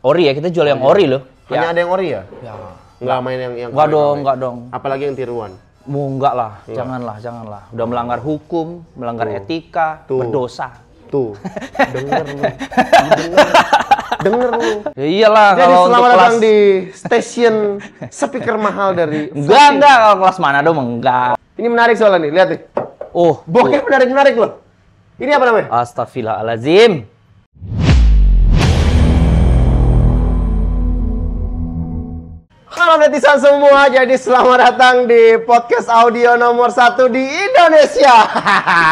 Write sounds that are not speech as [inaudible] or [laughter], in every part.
Ori ya, kita jual yang oh, iya. ori loh. Hanya ya. ada yang ori ya? Ya. Enggak main yang yang Enggak dong, enggak dong. Apalagi yang tiruan. mau enggak lah, enggak. janganlah, janganlah. Udah melanggar hukum, melanggar Tuh. etika, Tuh. berdosa. Tuh. [laughs] Denger lu. Denger. Denger lu. Ya iyalah Jadi kalau selamat datang kelas... di stasiun speaker mahal dari [laughs] Enggak, enggak kalau kelas mana dong enggak. Ini menarik soalnya nih, lihat nih. Oh, bokeh oh. menarik-menarik loh. Ini apa namanya? Astagfirullahalazim. Halo netizen semua, jadi selamat datang di podcast audio nomor satu di Indonesia.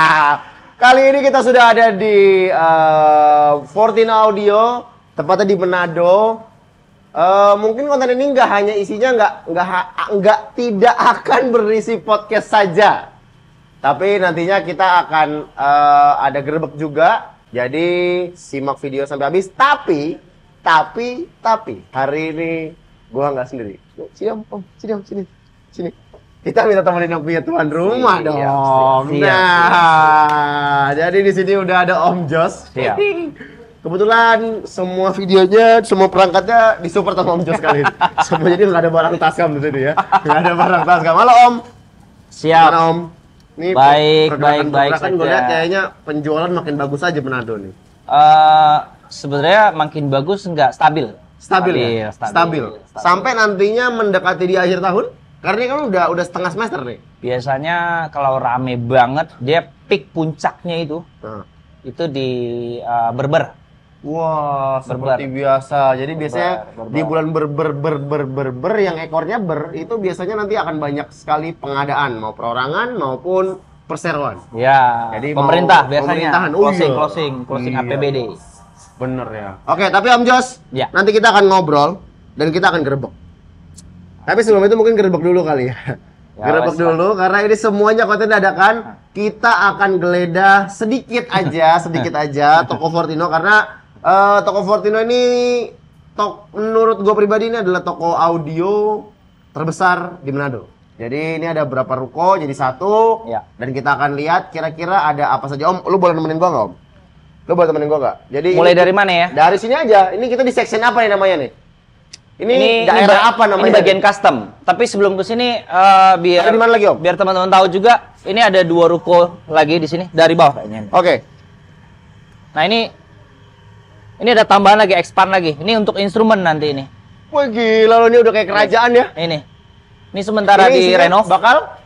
[laughs] Kali ini kita sudah ada di uh, eh, 14 Audio, tepatnya di Manado. Uh, mungkin konten ini nggak hanya isinya nggak nggak nggak tidak akan berisi podcast saja, tapi nantinya kita akan uh, ada gerbek juga. Jadi simak video sampai habis. Tapi tapi tapi hari ini Gua nggak sendiri. Sini om, om, sini om, sini, sini. Kita minta temenin om punya tuan rumah siap, dong. Siap, siap, nah, siap. jadi di sini udah ada Om Jos. Siap. Kebetulan semua videonya, semua perangkatnya disupport sama Om Jos kali ini. [laughs] semua jadi nggak ada barang taskam di sini ya. [laughs] Nggak ada barang taskam. Halo Om. Siap. Gimana Om? Nih baik, baik, baik saja. Gue lihat kayaknya penjualan makin bagus aja Manado nih. Uh, Sebenarnya makin bagus nggak stabil. Stabil, stabil ya? Iya, stabil, stabil. stabil. Sampai nantinya mendekati di akhir tahun? Karena ini kan udah udah setengah semester nih. Biasanya kalau rame banget dia peak puncaknya itu. hmm. Itu di uh, Berber. Wah, wow, seperti biasa. Jadi berber, biasanya berber. di bulan berber berber berber yang ekornya ber itu biasanya nanti akan banyak sekali pengadaan mau perorangan maupun perseroan. Ya. Jadi pemerintah biasanya. Pemerintahan. closing, oh iya. closing, closing, closing iya. APBD. Bener ya. Oke, tapi Om Jos, ya. nanti kita akan ngobrol dan kita akan gerbek. Tapi sebelum itu mungkin gerbek dulu kali ya. ya gerebek dulu karena ini semuanya konten dadakan. Kita akan geledah sedikit aja, [laughs] sedikit aja toko Fortino karena uh, toko Fortino ini tok menurut gue pribadi ini adalah toko audio terbesar di Manado. Jadi ini ada berapa ruko jadi satu ya. dan kita akan lihat kira-kira ada apa saja Om. Lu boleh nemenin gua nggak Om? Lo buat temenin gue gak? Jadi Mulai dari mana ya? Dari sini aja. Ini kita di section apa nih namanya nih? Ini, ini daerah ini, apa namanya? Ini bagian custom. Tapi sebelum ke sini uh, biar ada di mana lagi, Om? Biar teman-teman tahu juga, ini ada dua ruko lagi di sini dari bawah kayaknya. Oke. Okay. Nah, ini ini ada tambahan lagi, expand lagi. Ini untuk instrumen nanti ini. Wah gila lo ini udah kayak kerajaan ya. Ini. Ini sementara ini di renov. Bakal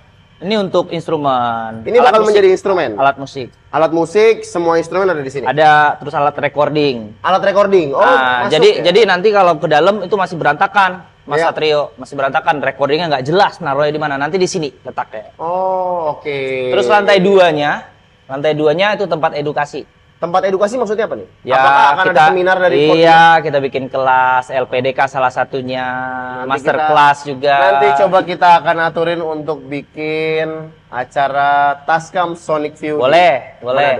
ini untuk instrumen. Ini alat bakal musik. menjadi instrumen. Alat musik. Alat musik, semua instrumen ada di sini. Ada terus alat recording. Alat recording. Oh, nah, jadi ya? jadi nanti kalau ke dalam itu masih berantakan. Mas yeah. Satrio masih berantakan, recordingnya nggak jelas naruhnya di mana. Nanti di sini letaknya. Oh, oke. Okay. Terus lantai duanya, lantai duanya itu tempat edukasi. Tempat edukasi maksudnya apa nih? Ya, Apakah akan kita, ada seminar dari Iya, kita bikin kelas LPDK salah satunya, nanti master kita, class juga. Nanti coba kita akan aturin untuk bikin acara Tascam Sonic View. Boleh, di, boleh.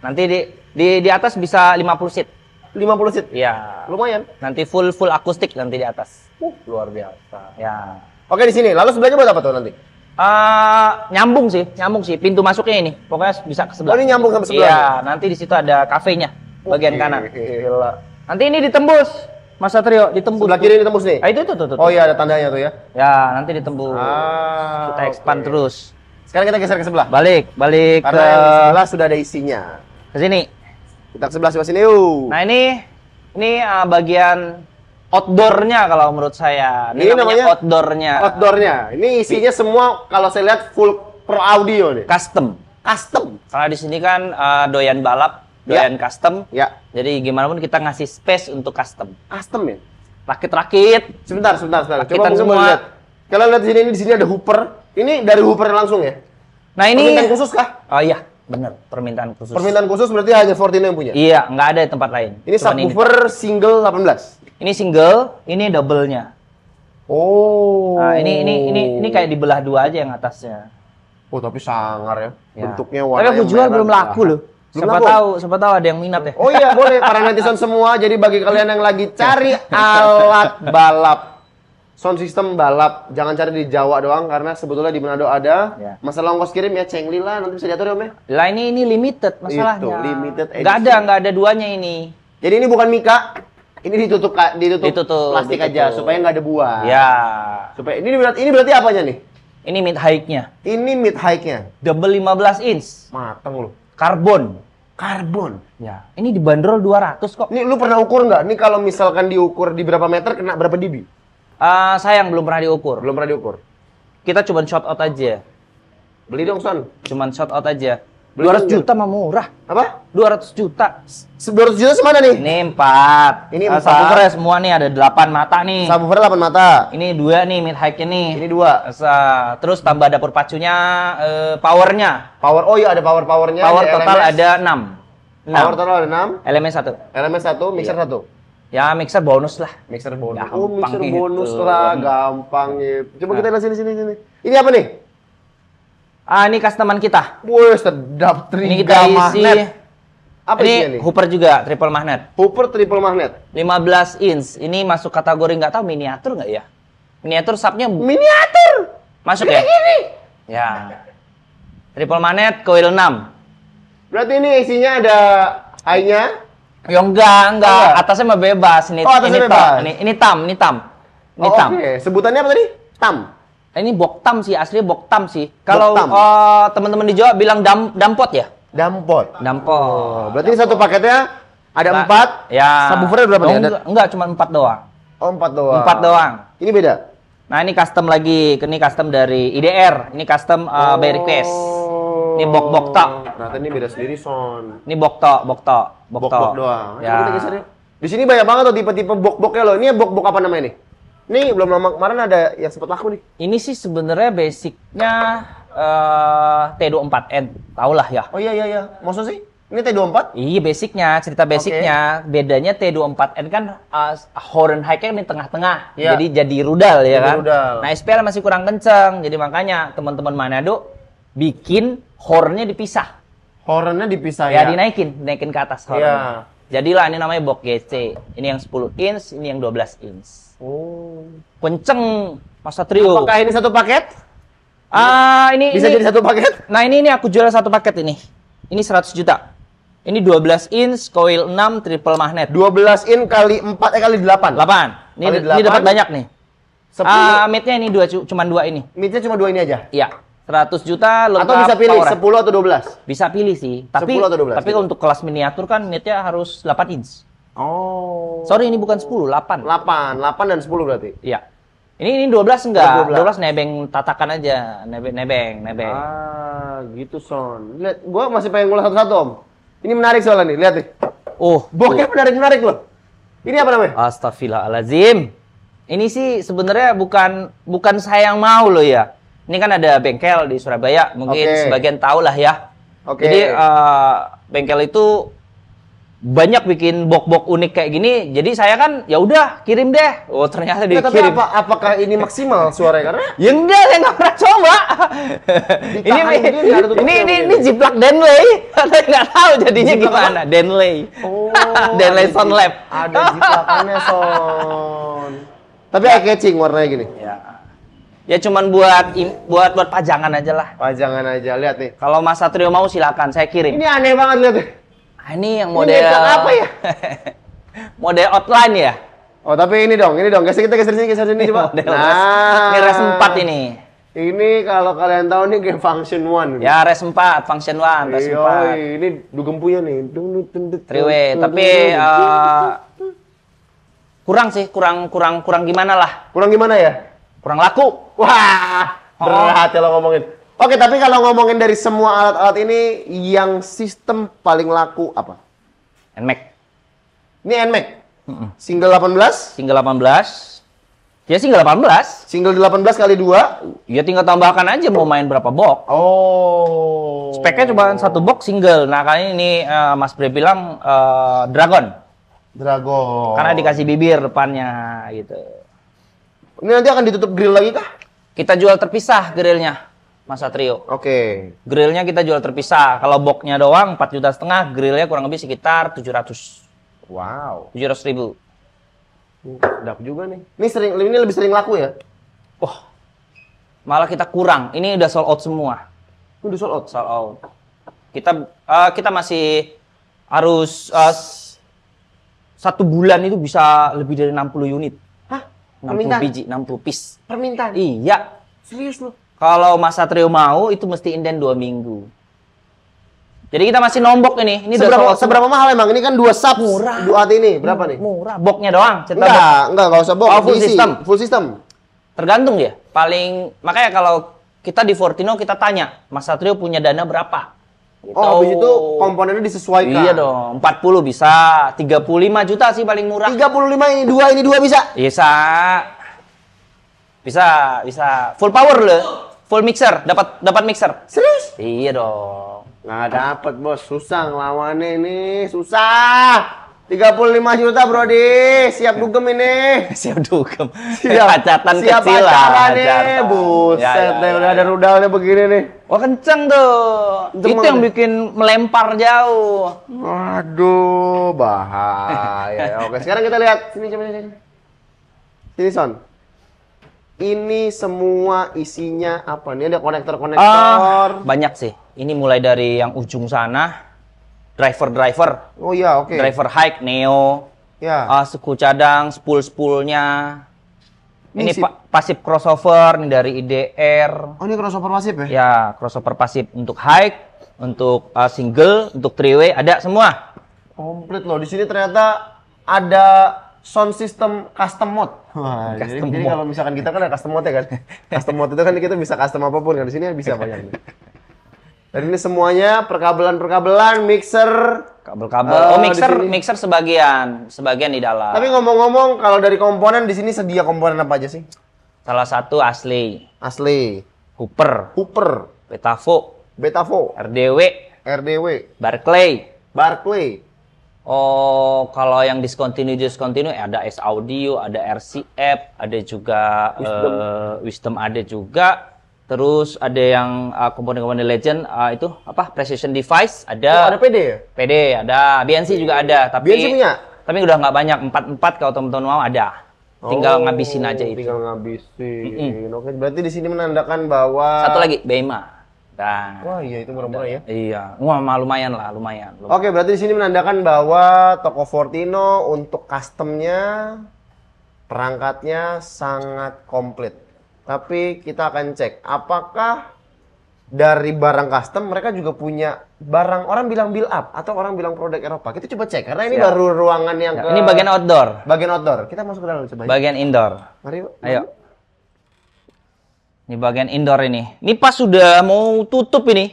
Nanti di di di atas bisa 50 seat. 50 seat? Iya. Lumayan. Nanti full full akustik nanti di atas. Uh, luar biasa. Ya. Oke di sini. Lalu sebelahnya buat apa tuh nanti? Uh, nyambung sih, nyambung sih. Pintu masuknya ini, pokoknya bisa ke sebelah. Oh, ini nyambung ke sebelah. Iya, nanti di situ ada kafenya bagian kanan. Gila. Nanti ini ditembus. Mas Satrio ditembus. Sebelah kiri ditembus nih. Ah, itu, itu tuh, tuh, tuh. Oh iya ada tandanya tuh ya. Ya, nanti ditembus. Ah, kita expand okay. terus. Sekarang kita geser ke sebelah. Balik, balik Karena ke sebelah sudah ada isinya. Ke sini. Kita ke sebelah sebelah sini yuk. Nah, ini ini uh, bagian outdoornya kalau menurut saya ini, ini namanya, namanya outdoornya outdoornya ini isinya semua kalau saya lihat full pro audio nih custom custom kalau di sini kan uh, doyan balap ya. doyan yeah. custom ya jadi gimana pun kita ngasih space untuk custom custom ya rakit-rakit sebentar sebentar sebentar Kita coba semua lihat. kalau lihat di sini di sini ada hooper ini dari hooper langsung ya nah ini permintaan khusus kah oh iya Bener, permintaan khusus. Permintaan khusus berarti hanya Fortuna yang punya? Iya, nggak ada di tempat lain. Ini Cuman subwoofer single 18? Ini single, ini double-nya. Oh. Nah, ini ini ini ini kayak dibelah dua aja yang atasnya. Oh, tapi sangar ya. ya. Bentuknya warna Tapi aku jual belum gitu. laku loh. Belum siapa laku. tahu, siapa tahu ada yang minat ya. Oh iya, [laughs] boleh para netizen semua. Jadi bagi kalian yang lagi cari alat balap sound system balap, jangan cari di Jawa doang karena sebetulnya di Manado ada. Ya. Masalah ongkos kirim ya cengli lah, nanti bisa diatur ya, Om ya. Lah ini ini limited masalahnya. Itu, limited edition. Gak ada, gak ada duanya ini. Jadi ini bukan Mika, ini ditutup ditutup, ditutup plastik ditutup. aja supaya nggak ada buah. Ya. Supaya ini berarti ini berarti apanya nih? Ini mid high-nya. Ini mid high-nya. Double 15 inch. Mateng lu. Karbon. Karbon. Ya. Ini dibanderol 200 kok. Nih lu pernah ukur nggak? Ini kalau misalkan diukur di berapa meter kena berapa dibi? Uh, ah, sayang belum pernah diukur. Belum pernah diukur. Kita cuman shot out aja. Beli dong, Son. Cuman shot out aja. Dua ratus juta mah murah. Apa? Dua ratus juta. Dua ratus juta semana nih? Ini empat. Ini eh, empat. Subwoofernya semua nih ada delapan mata nih. Subwoofer delapan mata. Ini dua nih mid high nih. Ini dua. Eh, sa terus tambah dapur pacunya, uh, powernya. Power. Oh iya ada power powernya. Power ada total LMS. ada enam. Power total ada enam. Elemen satu. Elemen satu. Mixer iya. satu. Ya mixer bonus lah. Mixer bonus. Gampang oh mixer gitu. bonus lah, gampang iya. Coba nah. kita lihat sini sini sini. Ini apa nih? Ah, ini customer kita. Wih, sedap Ini kita isi magnet. Apa ini, ini? Hooper juga triple magnet. Hooper triple magnet. 15 inch. Ini masuk kategori nggak tahu miniatur nggak ya? Miniatur subnya miniatur. Masuk gini, ya? Gini. Ya. Triple magnet coil 6. Berarti ini isinya ada high nya Ya enggak, enggak. Oh, atasnya mah bebas. Ini, oh, atasnya ini bebas. Tam, ini, ini tam, ini tam. Ini oh, tam. Okay. Sebutannya apa tadi? Tam. Eh, ini boktam sih, asli boktam sih. Kalau uh, teman-teman di Jawa bilang dam, dampot ya? Dampot. Dampot. Oh, berarti dampot. satu paketnya ada nah, empat. Ya. Subwoofernya berapa nih? Enggak, enggak cuma empat doang. Oh, empat doang. Empat doang. Ini beda. Nah, ini custom lagi. Ini custom dari IDR. Ini custom uh, oh. by request. Ini bok bok tok. Ternyata ini beda sendiri son. Ini bok tok, bok tok, bok tok. Bok, -bok doang. Ya. ya. Di sini banyak banget tuh tipe-tipe bok boknya loh. Ini bok bok apa namanya nih? Nih belum lama kemarin ada yang sempat laku nih. Ini sih sebenarnya basicnya eh, uh, T24N, tau lah ya. Oh iya iya iya, maksud sih? Ini T24? Iya basicnya, cerita basicnya. Okay. Bedanya T24N kan uh, Horn High kan di tengah-tengah. Yeah. Jadi jadi rudal ya jadi kan. Rudal. Nah SPL masih kurang kenceng, jadi makanya teman-teman Manado bikin hornnya dipisah. Hornnya dipisah ya? Ya dinaikin, dinaikin ke atas hornnya. Yeah. Jadilah ini namanya box GC. Ini yang 10 inch, ini yang 12 inch. Oh. Kenceng, Mas Satrio. Apakah ini satu paket? Ah, uh, ini bisa ini, jadi satu paket? Nah, ini ini aku jual satu paket ini. Ini 100 juta. Ini 12 inch coil 6 triple magnet. 12 inch kali 4 eh kali 8. 8. Ini, 8. ini dapat banyak nih. Ah, uh, midnya ini dua cuman dua ini. Midnya cuma dua ini aja? Iya. 100 juta lengkap Atau bisa pilih power. 10 atau 12? Bisa pilih sih. Tapi 10 atau 12, tapi gitu. untuk kelas miniatur kan midnya harus 8 inch. Oh. Sorry ini bukan 10, 8. 8, 8 dan 10 berarti. Iya. Ini ini 12 enggak? 12, 12 nebeng tatakan aja, nebeng nebeng, nebeng. Ah, gitu Son. Lihat, gua masih pengen ngulas satu-satu, Om. Ini menarik soalnya nih, lihat nih. Oh, bokep menarik-menarik loh. Ini apa namanya? Astagfirullahalazim. Ini sih sebenarnya bukan bukan saya yang mau loh ya. Ini kan ada bengkel di Surabaya, mungkin okay. sebagian tahu lah ya. Oke. Okay. Jadi uh, bengkel itu banyak bikin bok-bok unik kayak gini. Jadi saya kan ya udah kirim deh. Oh ternyata dikirim. Nah, tapi apa, apakah ini maksimal suaranya karena? ya enggak, saya nggak pernah coba. ini ini, ini ini, ini jiplak Denley. [laughs] saya nggak tahu jadinya jiplak gimana. Apa? Denley. Oh. [laughs] Denley Sound Lab. Ada jiplakannya sound. tapi eye ya. catching warnanya gini. Ya. Ya cuman buat buat buat pajangan aja lah. Pajangan aja lihat nih. Kalau Mas Satrio mau silakan saya kirim. Ini aneh banget lihat. Ah, ini yang model ini apa ya? [laughs] model outline ya? Oh, tapi ini dong, ini dong. Geser kita geser sini, geser sini coba. [laughs] Model nah, ini res 4 ini. Ini kalau kalian tahu ini game Function One. Ya, res 4, Function One, res 4. ini dugem punya nih. Dung Triwe, tapi eh, kurang sih, kurang kurang kurang gimana lah. Kurang gimana ya? Kurang laku. Wah, oh. berat ya lo ngomongin Oke, tapi kalau ngomongin dari semua alat-alat ini, yang sistem paling laku apa? NMAX. Ini NMAX? delapan belas, Single 18? Single 18. Ya single 18. Single 18 kali 2? Ya tinggal tambahkan aja mau main berapa box. Oh. Speknya cuma satu box single. Nah, kali ini uh, Mas Bre bilang uh, Dragon. Dragon. Karena dikasih bibir depannya gitu. Ini nanti akan ditutup grill lagi kah? Kita jual terpisah grillnya. Mas Satrio. Oke. Okay. Grillnya kita jual terpisah. Kalau boxnya doang 4 juta setengah, grillnya kurang lebih sekitar 700. Wow. 700 ribu. Hmm, sedap juga nih. Ini sering ini lebih sering laku ya? Wah. Oh, malah kita kurang. Ini udah sold out semua. Udah sold out. Sold out. Kita uh, kita masih harus uh, satu bulan itu bisa lebih dari 60 unit. Hah? 60 permintaan? biji, 60 piece. Permintaan? Iya. Serius loh kalau Mas Satrio mau itu mesti inden dua minggu. Jadi kita masih nombok ini. Ini seberapa, seberapa mahal emang? Ini kan dua sub murah. Dua ini berapa nih? Murah. Boknya doang. enggak, box. enggak, enggak usah bok. Oh, full system. Full system. Tergantung ya. Paling makanya kalau kita di Fortino kita tanya, Mas Satrio punya dana berapa? Oh, gitu. habis itu komponennya disesuaikan. Iya dong, 40 bisa, 35 juta sih paling murah. 35 ini dua, ini dua bisa. Bisa. Bisa, bisa. Full power loh full mixer, dapat dapat mixer. Serius? Iya dong. Nggak dapat bos, susah ngelawannya ini, susah. 35 juta bro di, siap dugem ini. [laughs] siap dugem. Siap eh, pacatan, siap kecil lah. Siap nih, acatan. buset ya, ya, deh, ya, udah ya. ada rudalnya begini nih. Wah kenceng tuh. Demang Itu yang deh. bikin melempar jauh. Waduh, bahaya. Oke, sekarang kita lihat sini coba sini. Sini Son ini semua isinya apa nih? Ada konektor-konektor. Uh, banyak sih. Ini mulai dari yang ujung sana, driver-driver. Oh iya, oke. Okay. Driver hike neo. Ya. Uh, ah, suku cadang, spool-spoolnya. Ini, ini si pa pasif crossover Ini dari IDR. Oh ini crossover pasif ya? Ya, crossover pasif untuk hike, untuk uh, single, untuk three way ada semua. Komplit loh. Di sini ternyata ada sound system custom mode. Wah, custom jadi, mode. jadi kalau misalkan kita kan ada custom mode ya kan. custom mode itu kan kita bisa custom apapun kan di sini bisa banyak. Dan ini semuanya perkabelan-perkabelan, mixer, kabel-kabel. Uh, oh, mixer mixer sebagian, sebagian di dalam. Tapi ngomong-ngomong kalau dari komponen di sini sedia komponen apa aja sih? Salah satu asli. Asli. Hooper. Hooper. Betafo. Betafo. RDW. RDW. Barclay. Barclay. Oh, kalau yang discontinue discontinue ada S Audio, ada RCF, ada juga Wisdom, uh, Wisdom ada juga. Terus ada yang uh, komponen-komponen Legend uh, itu apa? Precision Device ada. Oh, ada PD ya? PD ada, BNC juga ada, tapi BNC punya. Tapi udah nggak banyak, empat-empat kalau teman-teman mau ada. Tinggal oh, ngabisin aja itu. Tinggal ngabisin. Mm -hmm. Oke, berarti di sini menandakan bahwa Satu lagi, Bema. Dan Wah iya itu murah-murah ya. Iya, wah lumayan lah, lumayan. lumayan. Oke, berarti di sini menandakan bahwa toko Fortino untuk customnya perangkatnya sangat komplit. Tapi kita akan cek apakah dari barang custom mereka juga punya barang orang bilang build up atau orang bilang produk Eropa. Kita coba cek karena ini Siap. baru ruangan yang ya, ke... ini bagian outdoor. Bagian outdoor. Kita masuk ke dalam coba. Bagian indoor. Mari. Ayo. Di bagian indoor ini. Ini pas sudah mau tutup ini.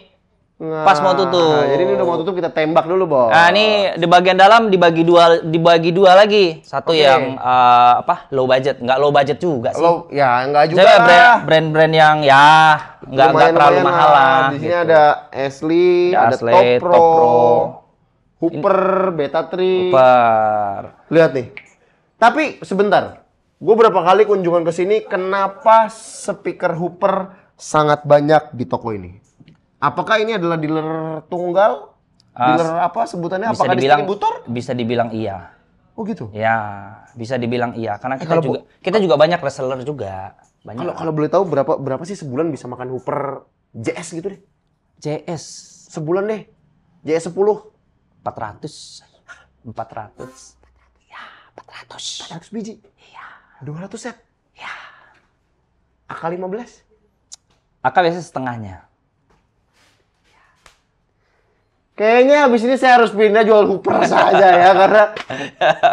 Nah, pas mau nah, tutup. Jadi ini udah mau tutup kita tembak dulu, Bos. Nah, ini di bagian dalam dibagi dua dibagi dua lagi. Satu okay. yang uh, apa? low budget, Enggak low budget juga sih. Low ya, nggak juga. Jadi brand-brand yang ya enggak nggak terlalu mahal lah. lah. Di sini gitu. ada Ashley, ada, ada Ashley, Top Pro, Top Hooper, Beta 3. Hooper. Lihat nih. Tapi sebentar, Gue berapa kali kunjungan ke sini, kenapa speaker Hooper sangat banyak di toko ini? Apakah ini adalah dealer tunggal? Dealer uh, apa sebutannya? Bisa Apakah dibilang, distributor? Bisa dibilang iya. Oh gitu. Ya, bisa dibilang iya karena eh, kita eh, juga kita juga banyak reseller juga. Banyak. Kalau kalau boleh tahu berapa berapa sih sebulan bisa makan Hooper JS gitu deh? JS sebulan deh. JS 10 400 400 ya 400 400 biji. Iya. 200 set. Ya. AK 15. AK biasanya setengahnya. Kayaknya habis ini saya harus pindah jual Hooper saja ya [laughs] karena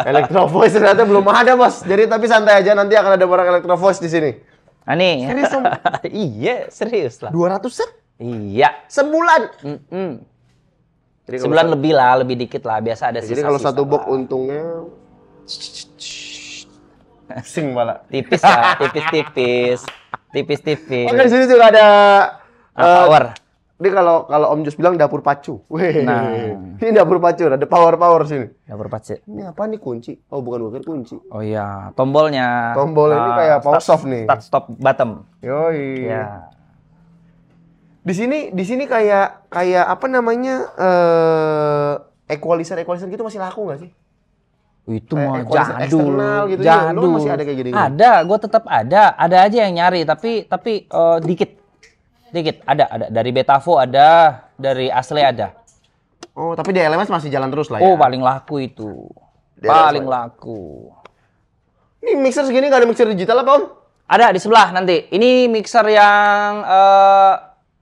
electro voice ternyata belum ada bos. Jadi tapi santai aja nanti akan ada barang electro voice di sini. Ani. Ah, serius om? [laughs] iya serius lah. 200 set? Iya. Sebulan? Mm -mm. Jadi Sebulan lebih lah, lebih dikit lah. Biasa ada sisa-sisa. Jadi kalau satu box untungnya Sing pala Tipis lah, tipis-tipis. Tipis-tipis. Oke, di sini juga ada uh, power. Eh, ini kalau kalau Om Jus bilang dapur pacu. Weh. Nah, ini dapur pacu, ada power power sini. Dapur pacu. Ini apa nih kunci? Oh, bukan bukan kunci. Oh iya, tombolnya. Tombol uh, ini ah, kayak power soft nih. Start stop bottom. Yoi. iya Di sini di sini kayak kayak apa namanya? eh uh, equalizer equalizer gitu masih laku nggak sih? itu eh, mau jadul gitu iya, jadul ya. masih ada kayak gini, gini? ada gue tetap ada ada aja yang nyari tapi tapi uh, dikit dikit ada ada dari Betavo ada dari Asli ada oh tapi di LMS masih jalan terus lah ya oh paling laku itu di paling LMS. laku ini mixer segini gak ada mixer digital apa om ada di sebelah nanti ini mixer yang uh,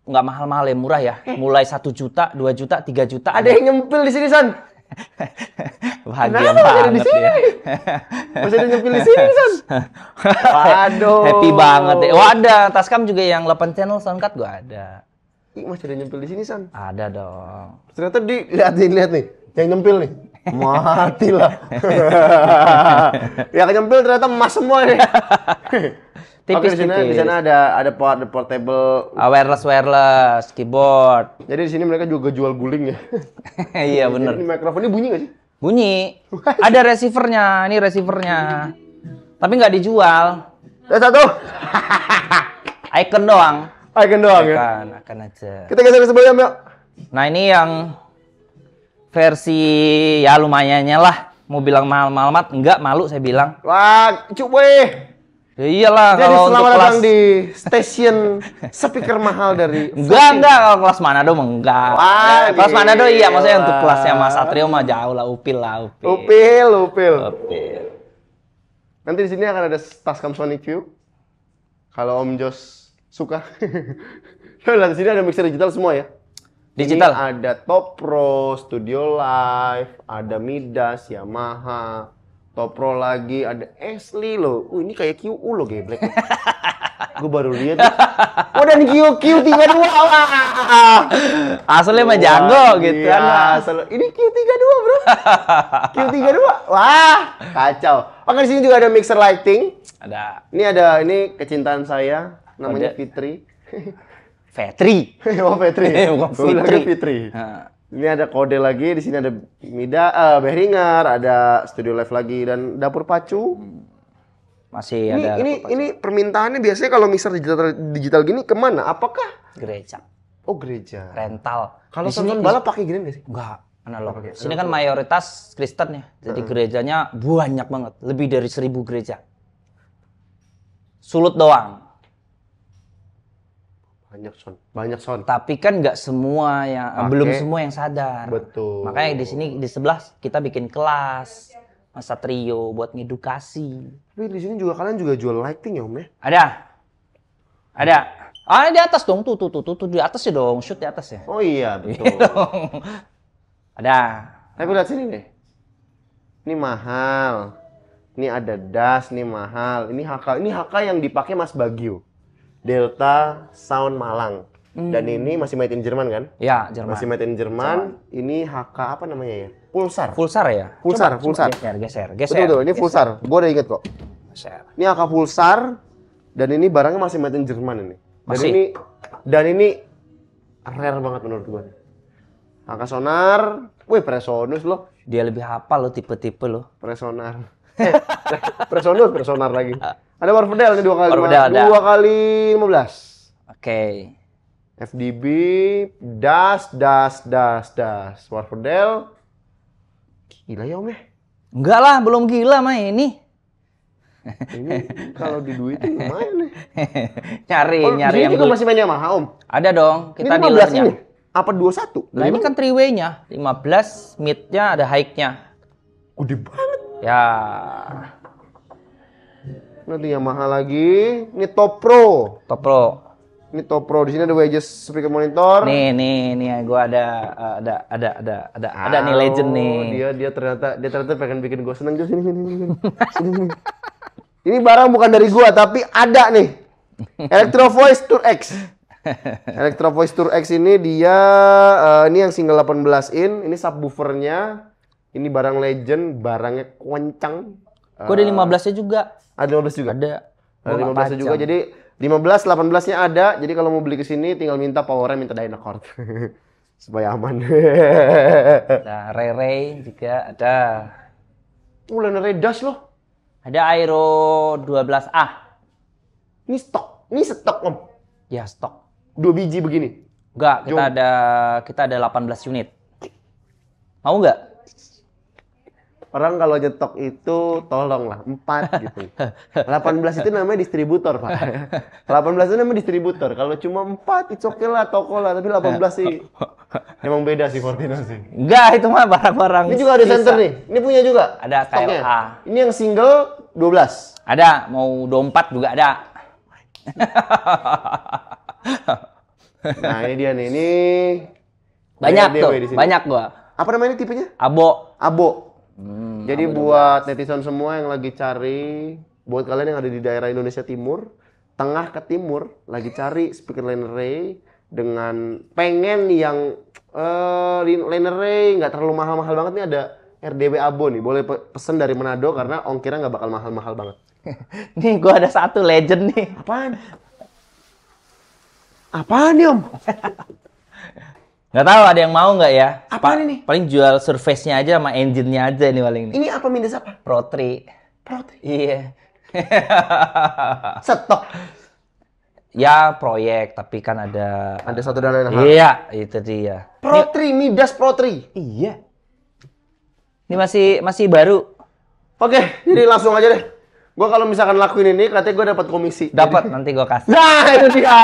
nggak mahal-mahal ya murah ya eh. mulai satu juta 2 juta 3 juta ada, ada. yang nyempil di sini san [laughs] Bahagia Kenapa banget di sini? Ya. Masih ada nyepil di sini, San. [laughs] Waduh. Happy banget ya. Wah, oh, ada. Taskam juga yang 8 channel soundcard gue ada. Ih, masih ada nyempil di sini, San. Ada dong. Ternyata di lihat lihat nih. Yang nyempil nih. Mati lah. [laughs] yang nyempil ternyata emas semua nih. Tipis, di sini di sana ada ada port ada portable uh, wireless wireless keyboard. Jadi di sini mereka juga jual guling ya. [laughs] iya benar. Ini mikrofonnya bunyi nggak sih? Bunyi. ada receivernya, ini receivernya. Tapi nggak dijual. Ada satu. [laughs] Icon doang. Icon doang ya? Icon, ya. akan akan aja. Kita geser ke sebelah yuk Nah, ini yang versi ya lumayannya lah. Mau bilang mahal-mahal amat, enggak malu saya bilang. Wah, cuy. Ya iyalah Jadi kalau selamat datang kelas... di stasiun speaker mahal dari [laughs] Enggak, enggak kalau kelas Manado enggak. Wah, ya, kelas Manado iya maksudnya untuk kelasnya Mas Satrio mah jauh lah, upil lah, upil. Upil, upil. Upil. Nanti di sini akan ada Tascam Sonic View. Kalau Om Jos suka. Dan [laughs] nah, di sini ada mixer digital semua ya. Digital. Ini ada Top Pro, Studio Live, ada Midas, Yamaha, Topro lagi, ada Ashley lo, Uh, ini kayak QU lo geblek. [laughs] gue baru lihat. Oh dan QQ dua, ah, ah, ah, Asalnya mah jago gitu kan. Iya, asal. Ini q tiga dua Bro. q tiga dua, Wah, kacau. Maka di sini juga ada mixer lighting. Ada. Ini ada ini kecintaan saya namanya Fitri. [laughs] Fetri. oh [laughs] Fitri, Bukan Fitri. Ini ada kode lagi, di sini ada Mida, uh, Behringer, ada Studio Live lagi dan dapur pacu. Hmm. Masih ini, ada. Ini pacu. ini permintaannya biasanya kalau mixer digital digital gini kemana? Apakah? Gereja. Oh gereja. Rental. Kalau sini balap pakai gini nggak sih? Enggak. Analog. Okay. Sini kan mayoritas Kristen ya, jadi uh gerejanya banyak banget, lebih dari seribu gereja. Sulut doang banyak sound banyak sound tapi kan nggak semua yang Pake. belum semua yang sadar betul makanya di sini di sebelah kita bikin kelas masa trio buat ngedukasi tapi di sini juga kalian juga jual lighting ya om ya ada ada ah di atas dong tuh tuh tuh tuh, tuh di atas ya dong shoot di atas ya oh iya betul [laughs] ada tapi lihat sini deh ini mahal ini ada das, ini mahal. Ini HK, ini HK yang dipakai Mas Bagio. Delta Sound Malang. Hmm. Dan ini masih made in Jerman kan? Ya, Jerman. Masih made in Jerman. Ini HK apa namanya ya? Pulsar. Pulsar ya? Pulsar, coba, pulsar. geser, geser, geser. Betul, betul. Ini geser. pulsar. Gue udah inget kok. Geser. Ini HK pulsar dan ini barangnya masih made in Jerman ini. Dan masih. ini dan ini rare banget menurut gue. HK sonar, wih presonus loh. Dia lebih hafal loh tipe-tipe loh. Presonar. [laughs] eh, presonus, presonar lagi. [laughs] Ada nih dua kali. ada. Dua kali lima belas. Oke. Okay. FDB, das, das, das, das. Marvel Gila ya om ya? Enggak lah, belum gila mah ini. Ini kalau di duit lumayan nih. cari [laughs] oh, nyari yang dulu. masih main Yamaha om? Ada dong, kita ini ini? Apa 21? Nah ini kan three-way-nya. 15, mid-nya ada high-nya. Gede banget. Ya. Nanti Yamaha lagi. Ini Top Pro. Top Pro. Ini Top Pro. Di sini ada wedges speaker monitor. Nih, nih, nih ya, gua eh, ada ada ada ada ada oh, ada nih legend nih. Dia dia ternyata dia ternyata pengen bikin gua seneng juga sini sini sini. sini, sini. Ini barang bukan dari gua tapi ada nih. Electro Voice Tour X. Electro Voice Tour X ini dia uh, ini yang single 18 in, ini subwoofernya. Ini barang legend, barangnya kencang. Gue ada 15-nya juga. Ada lima belas juga? Ada. lima belas juga. Jadi belas, delapan belasnya ada. Jadi kalau mau beli ke sini tinggal minta power, minta Dynacord. [laughs] Supaya aman. nah, Ray Ray juga ada. Oh, Lana Ray Dash loh. Ada Aero dua belas a Ini stok. Ini stok, Om. Ya, stok. Dua biji begini. Enggak, kita Jom. ada kita ada delapan belas unit. Mau nggak? orang kalau nyetok itu tolonglah empat gitu. 18 [laughs] itu namanya distributor pak. 18 itu namanya distributor. Kalau cuma empat itu oke okay lah toko lah. Tapi 18 sih emang beda sih Fortino sih. Enggak itu mah barang-barang. Ini juga ada sisa. center nih. Ini punya juga. Ada stoknya. KLA. Ini yang single 12. Ada mau 24 juga ada. nah ini dia nih ini banyak tuh banyak gua apa namanya tipenya abo abo Hmm, Jadi buat netizen semua yang lagi cari, buat kalian yang ada di daerah Indonesia Timur, tengah ke timur, lagi cari speaker line array dengan pengen yang uh, eh, line array nggak terlalu mahal-mahal banget nih ada RDB Abo nih, boleh pesen dari Manado karena ongkirnya nggak bakal mahal-mahal banget. [laughs] nih gue ada satu legend nih. Apaan? Apaan nih om? [laughs] Nggak tahu ada yang mau nggak ya? Apa pa ini? Paling jual surface-nya aja sama engine-nya aja ini paling. Ini apa minus apa? Pro 3. Pro 3. Iya. Stok. [laughs] Ya proyek, tapi kan ada ada satu dan lain hal. Iya, itu dia. Pro 3 Midas Pro 3. Iya. Ini masih masih baru. Oke, jadi langsung aja deh. Gue kalau misalkan lakuin ini, katanya gue dapat komisi. Dapat, nanti gue kasih. Nah, itu dia.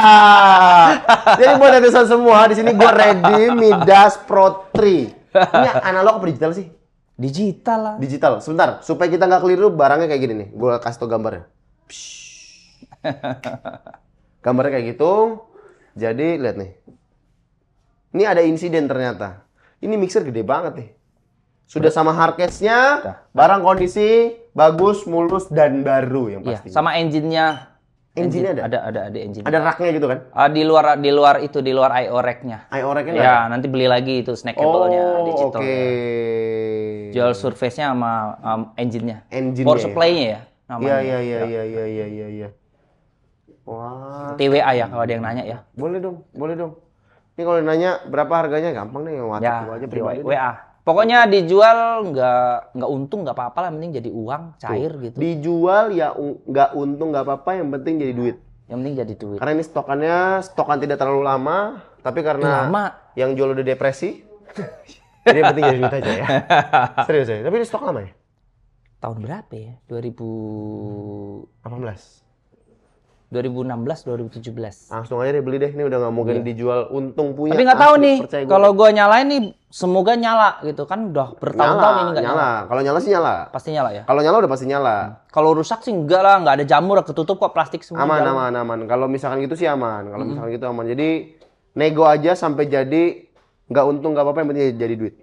[laughs] Jadi buat netizen semua, di sini gue ready Midas Pro 3. Ini [laughs] analog apa digital sih? Digital lah. Digital. Sebentar, supaya kita nggak keliru, barangnya kayak gini nih. Gue kasih tau gambarnya. [laughs] Gambarnya kayak gitu. Jadi, lihat nih. Ini ada insiden ternyata. Ini mixer gede banget nih. Sudah sama hardcase-nya, barang kondisi bagus, mulus dan baru yang iya, pasti. Iya, sama engine-nya. Engine-nya ada? Ada ada ada engine. Ada raknya gitu kan? Uh, di luar di luar itu di luar IO rack-nya. IO rack Ya, iya, ada? nanti beli lagi itu cable nya oh, digital. Oke. Okay. Jual surface-nya sama um, engine-nya. engine Power ya? supply-nya ya. Iya, iya iya iya iya iya iya iya. Ya. Wah. TWA ya kalau ada yang nanya ya. Boleh dong, boleh dong. Ini kalau nanya berapa harganya gampang nih WhatsApp ya, aja pribadi. WA. Pokoknya dijual nggak nggak untung nggak apa-apa lah, mending jadi uang cair Tuh. gitu. Dijual ya nggak untung nggak apa-apa, yang penting jadi duit. Yang penting jadi duit. Karena ini stokannya stokan tidak terlalu lama, tapi karena lama. yang jual udah depresi. [laughs] jadi yang penting jadi duit aja ya. [laughs] Serius ya. Tapi ini stok lama ya? Tahun berapa ya? 2018. 2016 2017 langsung aja dibeli deh ini udah nggak mungkin yeah. dijual untung punya tapi nggak tahu nih kalau gue nyalain nih semoga nyala gitu kan udah bertahun-tahun ini nggak nyala, nyala. kalau nyala sih nyala pasti nyala ya kalau nyala udah pasti nyala hmm. kalau rusak sih enggak lah nggak ada jamur ketutup kok plastik semua aman jalan. aman aman kalau misalkan gitu sih aman kalau -hmm. misalkan gitu aman jadi nego aja sampai jadi nggak untung nggak apa-apa yang penting jadi duit [laughs]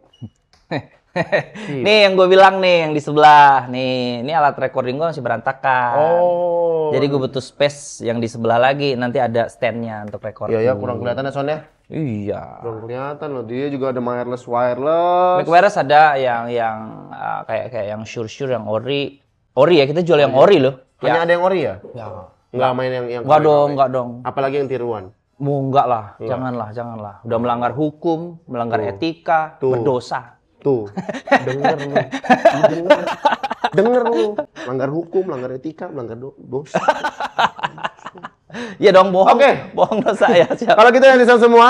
eh, Iya. nih yang gue bilang nih yang di sebelah nih ini alat recording gue masih berantakan oh jadi gue butuh space yang di sebelah lagi nanti ada standnya untuk recording iya ya kurang kelihatan ya soalnya iya kurang kelihatan loh dia juga ada wireless wireless Mic wireless ada yang yang uh, kayak kayak yang sure sure yang ori ori ya kita jual yang ori loh hanya ya. ada yang ori ya ya nggak main yang yang nggak dong nggak dong apalagi yang tiruan Mau enggak lah, enggak. janganlah, janganlah. Udah melanggar hukum, melanggar tuh. etika, tuh. berdosa. Tuh, denger lu. Denger, denger lu. Melanggar hukum, melanggar etika, melanggar do dosa. Iya dong, bohong. Oke. Okay. Bohong dosa ya. [laughs] Kalau kita gitu yang disana semua,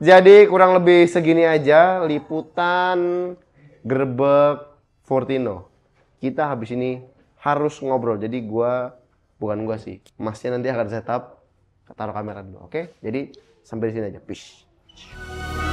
jadi kurang lebih segini aja liputan Gerbek Fortino. Kita habis ini harus ngobrol. Jadi gua bukan gua sih. Masnya nanti akan setup taruh kamera dulu, oke? Okay? Jadi sampai di sini aja. Peace.